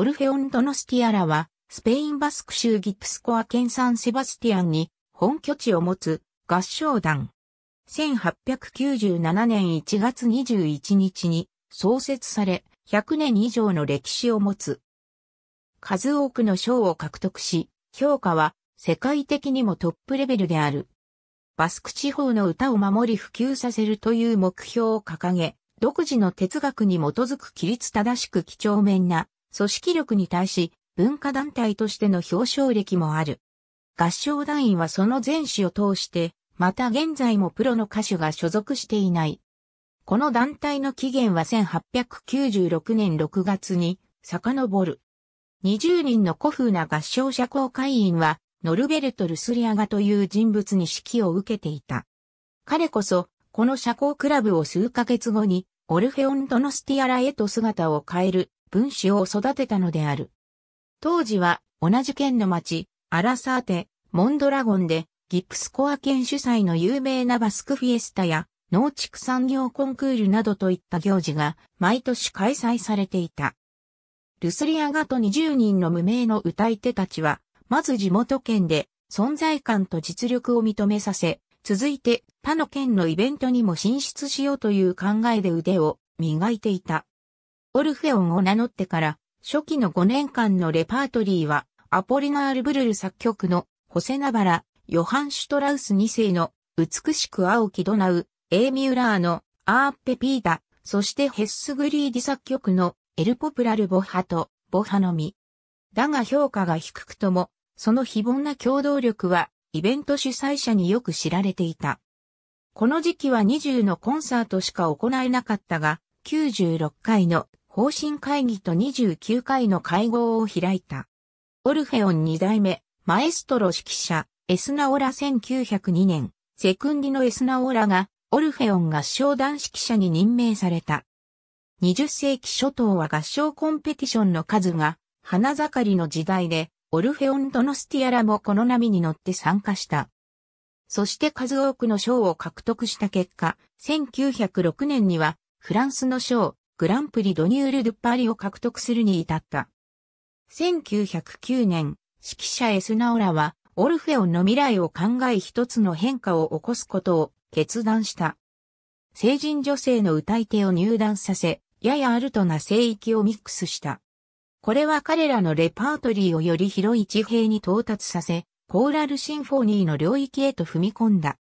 オルフェオン・ドノスティアラは、スペインバスク州ギプスコア県サンセバスティアンに本拠地を持つ合唱団。1897年1月21日に創設され、100年以上の歴史を持つ。数多くの賞を獲得し、評価は世界的にもトップレベルである。バスク地方の歌を守り普及させるという目標を掲げ、独自の哲学に基づく規律正しく几帳面な組織力に対し、文化団体としての表彰歴もある。合唱団員はその前史を通して、また現在もプロの歌手が所属していない。この団体の起源は1896年6月に遡る。20人の古風な合唱社交会員は、ノルベルト・ルスリアガという人物に指揮を受けていた。彼こそ、この社交クラブを数ヶ月後に、オルフェオン・ドノスティアラへと姿を変える分子を育てたのである。当時は同じ県の町、アラサーテ、モンドラゴンで、ギプスコア県主催の有名なバスクフィエスタや、農畜産業コンクールなどといった行事が毎年開催されていた。ルスリアガと20人の無名の歌い手たちは、まず地元県で存在感と実力を認めさせ、続いて他の県のイベントにも進出しようという考えで腕を磨いていた。オルフェオンを名乗ってから、初期の5年間のレパートリーは、アポリナール・ブルル作曲の、ホセナバラ、ヨハン・シュトラウス2世の、美しく青きドナウ、エーミュラーの、アーペピーダ、そしてヘッスグリーディ作曲の、エルポプラル・ボハと、ボハのみ。だが評価が低くとも、その非凡な協働力は、イベント主催者によく知られていた。この時期は20のコンサートしか行えなかったが、96回の方針会議と29回の会合を開いた。オルフェオン2代目、マエストロ指揮者、エスナオラ1902年、セクンディのエスナオラが、オルフェオン合唱団指揮者に任命された。20世紀初頭は合唱コンペティションの数が、花盛りの時代で、オルフェオンとノスティアラもこの波に乗って参加した。そして数多くの賞を獲得した結果、1906年には、フランスの賞、グランプリドニュール・ドゥッパリを獲得するに至った。1909年、指揮者エスナオラは、オルフェオンの未来を考え一つの変化を起こすことを決断した。成人女性の歌い手を入団させ、ややアルトな聖域をミックスした。これは彼らのレパートリーをより広い地平に到達させ、コーラルシンフォニーの領域へと踏み込んだ。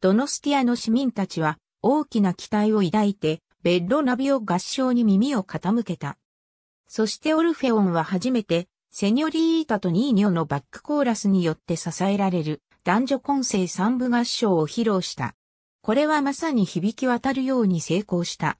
ドノスティアの市民たちは大きな期待を抱いてベッドナビオ合唱に耳を傾けた。そしてオルフェオンは初めて、セニョリータとニーニョのバックコーラスによって支えられる男女混成三部合唱を披露した。これはまさに響き渡るように成功した。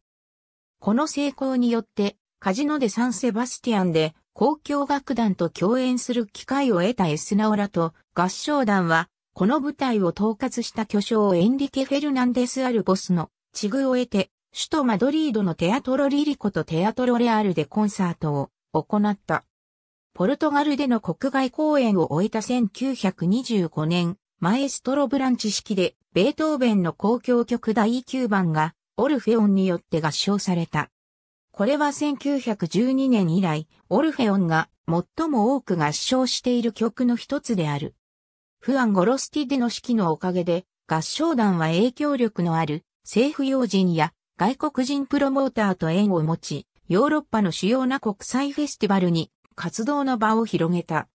この成功によって、カジノでサンセバスティアンで交響楽団と共演する機会を得たエスナオラと合唱団は、この舞台を統括した巨匠エンリケ・フェルナンデス・アルボスの地遇を得て首都マドリードのテアトロリリコとテアトロレアルでコンサートを行った。ポルトガルでの国外公演を終えた1925年、マエストロブランチ式で、ベートーベンの交響曲第9番が、オルフェオンによって合唱された。これは1912年以来、オルフェオンが最も多く合唱している曲の一つである。フアン・ゴロスティでの式のおかげで、合唱団は影響力のある政府要人や外国人プロモーターと縁を持ち、ヨーロッパの主要な国際フェスティバルに活動の場を広げた。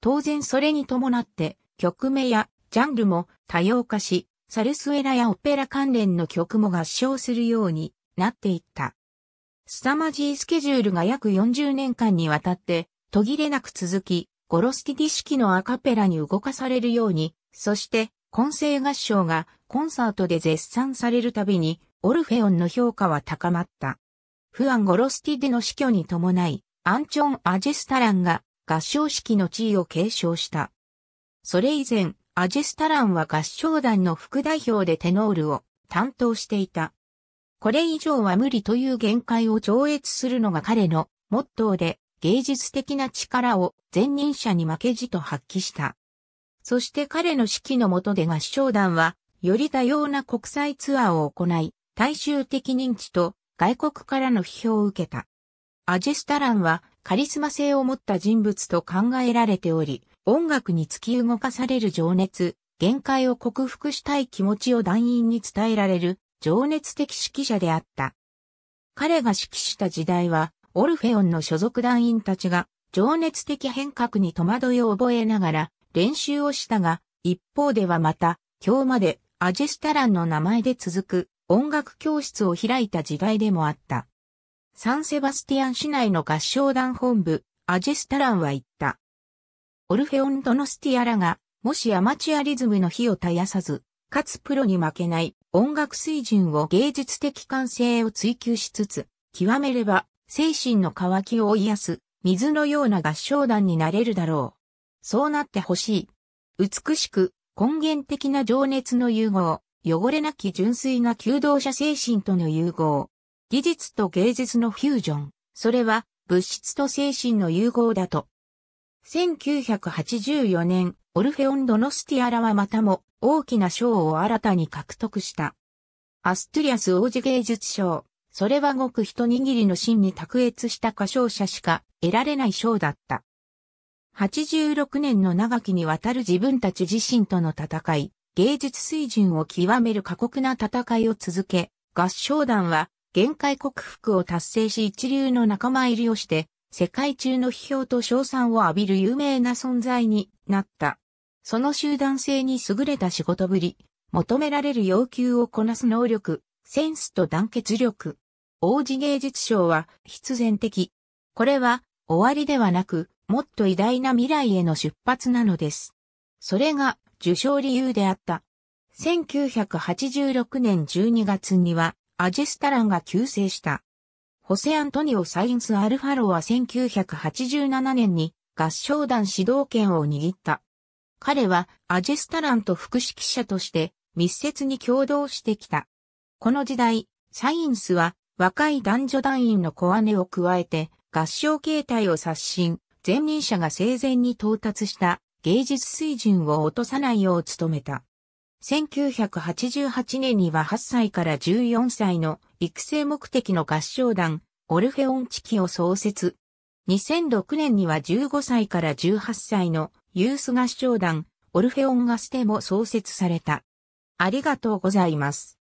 当然それに伴って曲名やジャンルも多様化し、サルスエラやオペラ関連の曲も合唱するようになっていった。凄まじいスケジュールが約40年間にわたって途切れなく続き、ゴロスティディ式のアカペラに動かされるように、そして、混声合唱がコンサートで絶賛されるたびにオルフェオンの評価は高まった。フアン・ゴロスティデの死去に伴い、アンチョン・アジェスタランが合唱式の地位を継承した。それ以前、アジェスタランは合唱団の副代表でテノールを担当していた。これ以上は無理という限界を超越するのが彼のモットーで芸術的な力を前任者に負けじと発揮した。そして彼の指揮の下で合唱団はより多様な国際ツアーを行い、大衆的認知と外国からの批評を受けた。アジェスタランはカリスマ性を持った人物と考えられており、音楽に突き動かされる情熱、限界を克服したい気持ちを団員に伝えられる情熱的指揮者であった。彼が指揮した時代は、オルフェオンの所属団員たちが情熱的変革に戸惑いを覚えながら練習をしたが、一方ではまた、今日までアジェスタランの名前で続く音楽教室を開いた時代でもあった。サンセバスティアン市内の合唱団本部、アジェスタランは言った。オルフェオンとノスティアラが、もしアマチュアリズムの火を絶やさず、かつプロに負けない音楽水準を芸術的完成を追求しつつ、極めれば精神の渇きを癒す水のような合唱団になれるだろう。そうなってほしい。美しく根源的な情熱の融合。汚れなき純粋な求道者精神との融合。技術と芸術のフュージョン。それは物質と精神の融合だと。1984年、オルフェオン・ドノスティアラはまたも大きな賞を新たに獲得した。アストゥリアス王子芸術賞。それはごく一握りの真に卓越した歌唱者しか得られない賞だった。86年の長きにわたる自分たち自身との戦い、芸術水準を極める過酷な戦いを続け、合唱団は限界克服を達成し一流の仲間入りをして、世界中の批評と賞賛を浴びる有名な存在になった。その集団性に優れた仕事ぶり、求められる要求をこなす能力、センスと団結力。王子芸術賞は必然的。これは終わりではなく、もっと偉大な未来への出発なのです。それが受賞理由であった。1986年12月にはアジスタランが急成した。ホセアントニオ・サインス・アルファロは1987年に合唱団指導権を握った。彼はアジスタランと副指揮者として密接に共同してきた。この時代、サインスは若い男女団員の小姉を加えて合唱形態を刷新、前任者が生前に到達した芸術水準を落とさないよう努めた。1988年には8歳から14歳の育成目的の合唱団、オルフェオン地キを創設。2006年には15歳から18歳のユース合唱団、オルフェオンガステも創設された。ありがとうございます。